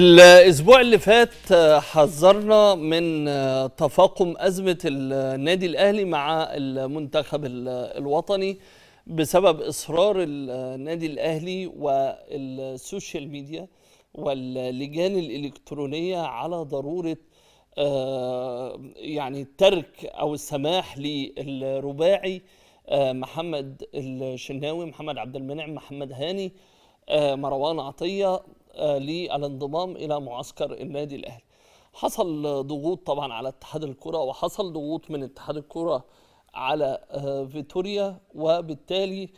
الاسبوع اللي فات آه، حذرنا من آه، تفاقم ازمه النادي الاهلي مع المنتخب الوطني بسبب اصرار النادي الاهلي والسوشيال ميديا واللجان الالكترونيه على ضروره آه، يعني ترك او السماح للرباعي محمد الشناوي محمد عبد المنعم محمد هاني مروان عطيه للانضمام الى معسكر النادي الاهلي حصل ضغوط طبعا على اتحاد الكره وحصل ضغوط من اتحاد الكره على آه، فيتوريا وبالتالي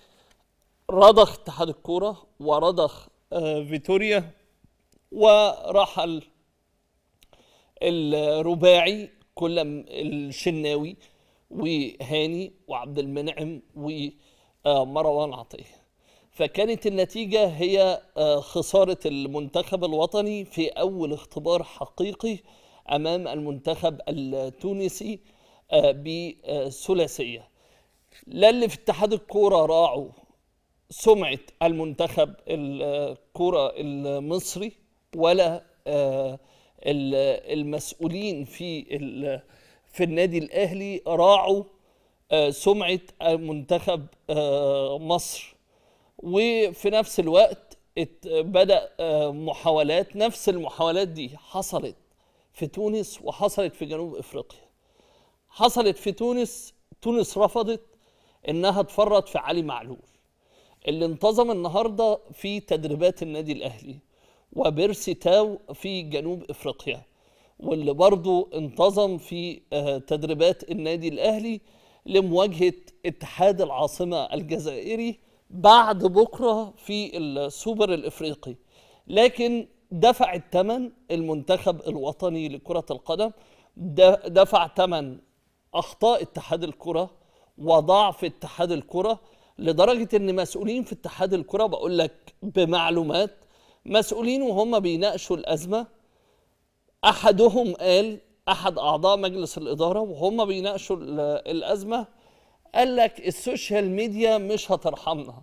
رضخ اتحاد الكوره ورضخ آه، فيتوريا ورحل الرباعي كل الشناوي وهاني وعبد المنعم ومروان آه، عطيه فكانت النتيجة هي آه، خسارة المنتخب الوطني في أول اختبار حقيقي أمام المنتخب التونسي آه، بثلاثية لا اللي في اتحاد الكورة راعوا سمعة المنتخب الكورة آه، المصري ولا المسؤولين في في النادي الأهلي راعوا سمعة منتخب مصر وفي نفس الوقت بدأ آه، محاولات نفس المحاولات دي حصلت في تونس وحصلت في جنوب افريقيا حصلت في تونس تونس رفضت انها تفرط في علي معلول اللي انتظم النهارده في تدريبات النادي الاهلي وبيرسي تاو في جنوب افريقيا واللي برضه انتظم في آه، تدريبات النادي الاهلي لمواجهه اتحاد العاصمه الجزائري بعد بكره في السوبر الافريقي لكن دفع الثمن المنتخب الوطني لكره القدم دفع ثمن اخطاء اتحاد الكره وضعف اتحاد الكره لدرجه ان مسؤولين في اتحاد الكره بقول لك بمعلومات مسؤولين وهم بيناقشوا الازمه احدهم قال احد اعضاء مجلس الاداره وهم بيناقشوا الازمه قال لك السوشيال ميديا مش هترحمنا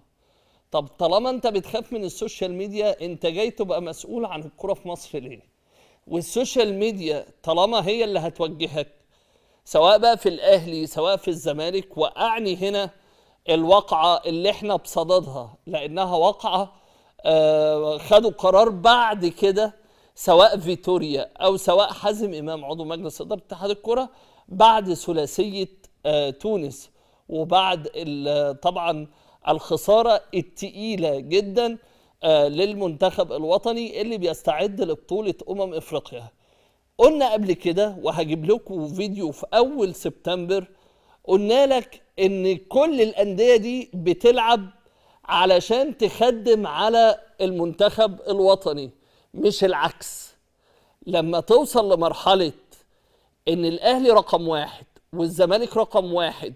طب طالما انت بتخاف من السوشيال ميديا انت جاي تبقى مسؤول عن الكرة في مصر ليه والسوشيال ميديا طالما هي اللي هتوجهك سواء بقى في الاهلي سواء في الزمالك واعني هنا الواقعة اللي احنا بصددها لانها واقعة آه خدوا قرار بعد كده سواء فيتوريا او سواء حازم امام عضو مجلس اداره اتحاد الكره بعد ثلاثيه آه، تونس وبعد طبعا الخساره الثقيله جدا آه، للمنتخب الوطني اللي بيستعد لبطوله امم افريقيا. قلنا قبل كده وهجيب لكم فيديو في اول سبتمبر قلنا لك ان كل الانديه دي بتلعب علشان تخدم على المنتخب الوطني مش العكس لما توصل لمرحله ان الاهلي رقم واحد والزمالك رقم واحد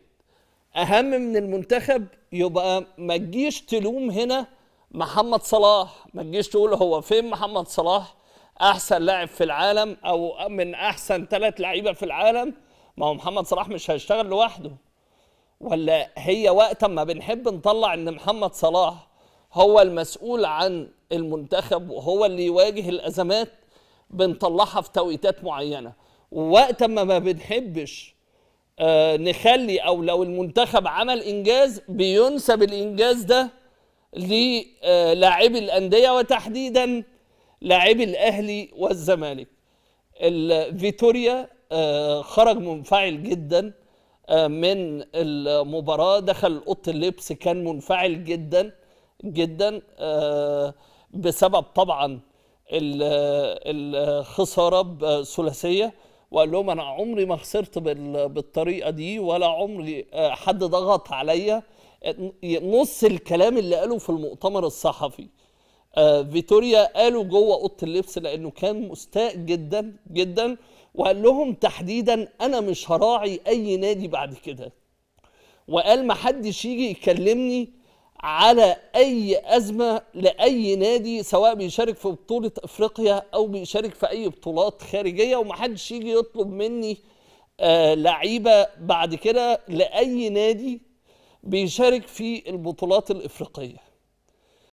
اهم من المنتخب يبقى ما تجيش تلوم هنا محمد صلاح ما تجيش تقول هو فين محمد صلاح احسن لاعب في العالم او من احسن ثلاث لعيبه في العالم ما هو محمد صلاح مش هيشتغل لوحده ولا هي وقت ما بنحب نطلع ان محمد صلاح هو المسؤول عن المنتخب وهو اللي يواجه الازمات بنطلعها في توقيتات معينه ووقت ما ما بنحبش آه، نخلي او لو المنتخب عمل انجاز بينسب الانجاز ده للاعبي آه، الانديه وتحديدا لاعبي الاهلي والزمالك فيتوريا آه، خرج منفعل جدا من المباراه دخل اوضه اللبس كان منفعل جدا جدا بسبب طبعا الخساره بثلاثيه وقال لهم انا عمري ما خسرت بالطريقه دي ولا عمري آه، حد ضغط عليا نص الكلام اللي قاله في المؤتمر الصحفي آه، فيتوريا قاله جوه اوضه اللبس لانه كان مستاء جدا جدا وقال لهم تحديدا انا مش هراعي اي نادي بعد كده وقال ما حدش يجي يكلمني على اي ازمه لاي نادي سواء بيشارك في بطوله افريقيا او بيشارك في اي بطولات خارجيه ومحدش يجي يطلب مني آه لعيبه بعد كده لاي نادي بيشارك في البطولات الافريقيه